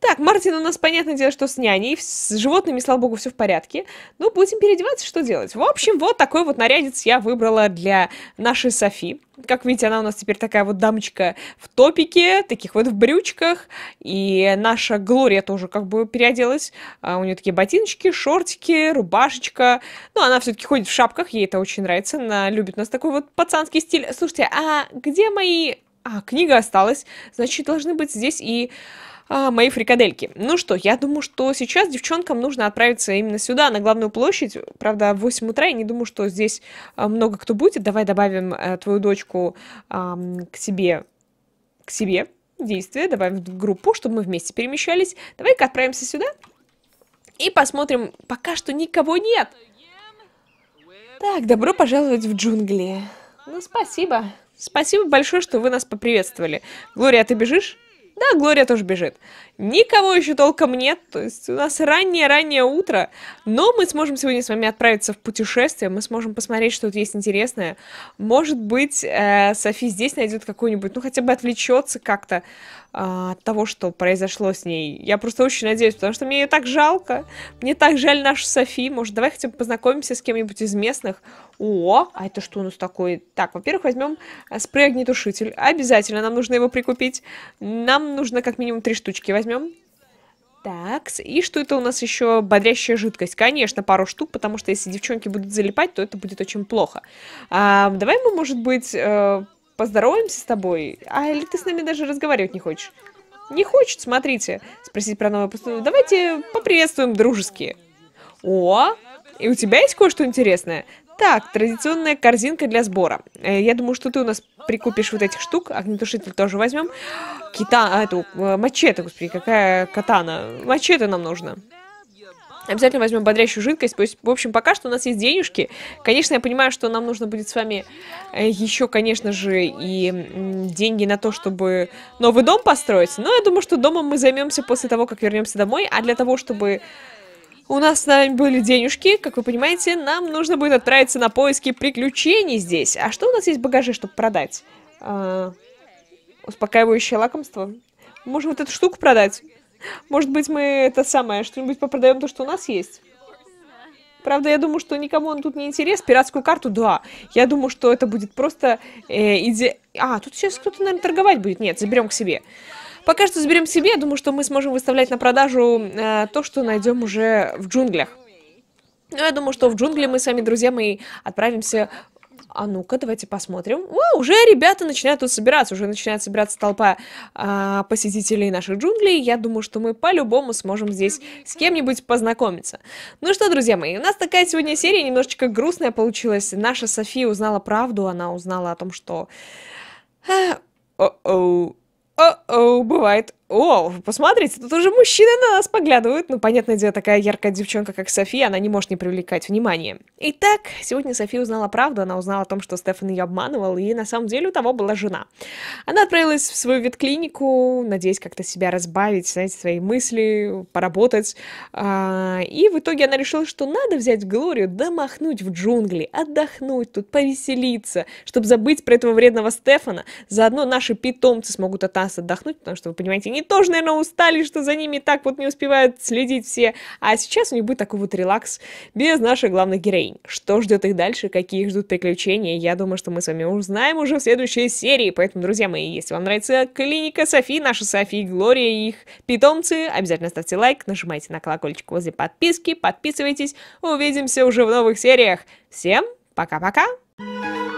Так, Мартин у нас, понятное дело, что с няней, с животными, слава богу, все в порядке. Ну, будем переодеваться, что делать. В общем, вот такой вот нарядец я выбрала для нашей Софи. Как видите, она у нас теперь такая вот дамочка в топике, таких вот в брючках. И наша Глория тоже как бы переоделась. А у нее такие ботиночки, шортики, рубашечка. Ну, она все-таки ходит в шапках, ей это очень нравится. Она любит у нас такой вот пацанский стиль. Слушайте, а где мои... А, книга осталась. Значит, должны быть здесь и а, мои фрикадельки. Ну что, я думаю, что сейчас девчонкам нужно отправиться именно сюда, на главную площадь. Правда, в 8 утра я не думаю, что здесь а, много кто будет. Давай добавим э, твою дочку э, к себе, к себе действие, давай в группу, чтобы мы вместе перемещались. Давай-ка отправимся сюда и посмотрим. Пока что никого нет. Так, добро пожаловать в джунгли. Ну, спасибо. Спасибо большое, что вы нас поприветствовали. Глория, ты бежишь? Да, Глория тоже бежит. Никого еще толком нет, то есть у нас раннее-раннее утро, но мы сможем сегодня с вами отправиться в путешествие, мы сможем посмотреть, что тут есть интересное. Может быть, э, Софи здесь найдет какую-нибудь, ну хотя бы отвлечется как-то. А, от того, что произошло с ней. Я просто очень надеюсь, потому что мне ее так жалко. Мне так жаль нашу Софи. Может, давай хотя бы познакомимся с кем-нибудь из местных. О, а это что у нас такое? Так, во-первых, возьмем э, спрей-огнетушитель. Обязательно нам нужно его прикупить. Нам нужно как минимум три штучки возьмем. Так, и что это у нас еще? Бодрящая жидкость. Конечно, пару штук, потому что если девчонки будут залипать, то это будет очень плохо. А, давай мы, может быть... Э, поздороваемся с тобой? А или ты с нами даже разговаривать не хочешь? Не хочет, смотрите. Спросить про новое поступление. Давайте поприветствуем дружески. О, и у тебя есть кое-что интересное? Так, традиционная корзинка для сбора. Э, я думаю, что ты у нас прикупишь вот этих штук. Огнетушитель тоже возьмем. Кита, а, эту, э, мачете, господи, какая катана. Мачете нам нужно. Обязательно возьмем бодрящую жидкость. То есть, в общем, пока что у нас есть денежки. Конечно, я понимаю, что нам нужно будет с вами э, еще, конечно же, и деньги на то, чтобы новый дом построить. Но я думаю, что домом мы займемся после того, как вернемся домой. А для того, чтобы у нас с вами были денежки, как вы понимаете, нам нужно будет отправиться на поиски приключений здесь. А что у нас есть в багаже, чтобы продать? А... Успокаивающее лакомство. Можем вот эту штуку продать. Может быть, мы это самое, что-нибудь попродаем то, что у нас есть? Правда, я думаю, что никому он тут не интерес. Пиратскую карту, да. Я думаю, что это будет просто э, иде... А, тут сейчас кто-то, наверное, торговать будет. Нет, заберем к себе. Пока что заберем к себе. Я думаю, что мы сможем выставлять на продажу э, то, что найдем уже в джунглях. Но ну, я думаю, что в джунгли мы с вами, друзья мои, отправимся а ну-ка, давайте посмотрим. О, уже ребята начинают тут собираться, уже начинает собираться толпа а, посетителей наших джунглей. Я думаю, что мы по-любому сможем здесь с кем-нибудь познакомиться. Ну что, друзья мои, у нас такая сегодня серия немножечко грустная получилась. Наша София узнала правду, она узнала о том, что... А, о-оу, о-оу, бывает о, посмотрите, тут уже мужчины на нас поглядывают. Ну, понятное дело, такая яркая девчонка, как София, она не может не привлекать внимание. Итак, сегодня София узнала правду. Она узнала о том, что Стефан ее обманывал, и на самом деле у того была жена. Она отправилась в свою ветклинику, надеясь как-то себя разбавить, знаете, свои мысли, поработать. А, и в итоге она решила, что надо взять Глорию, домахнуть в джунгли, отдохнуть тут, повеселиться, чтобы забыть про этого вредного Стефана. Заодно наши питомцы смогут от нас отдохнуть, потому что, вы понимаете, они тоже, наверное, устали, что за ними так вот не успевают следить все. А сейчас у них будет такой вот релакс без нашей главной героини. Что ждет их дальше, какие их ждут приключения, я думаю, что мы с вами узнаем уже в следующей серии. Поэтому, друзья мои, если вам нравится клиника Софи, наша Софи, Глория и их питомцы, обязательно ставьте лайк, нажимайте на колокольчик возле подписки, подписывайтесь. Увидимся уже в новых сериях. Всем пока-пока! Thank you.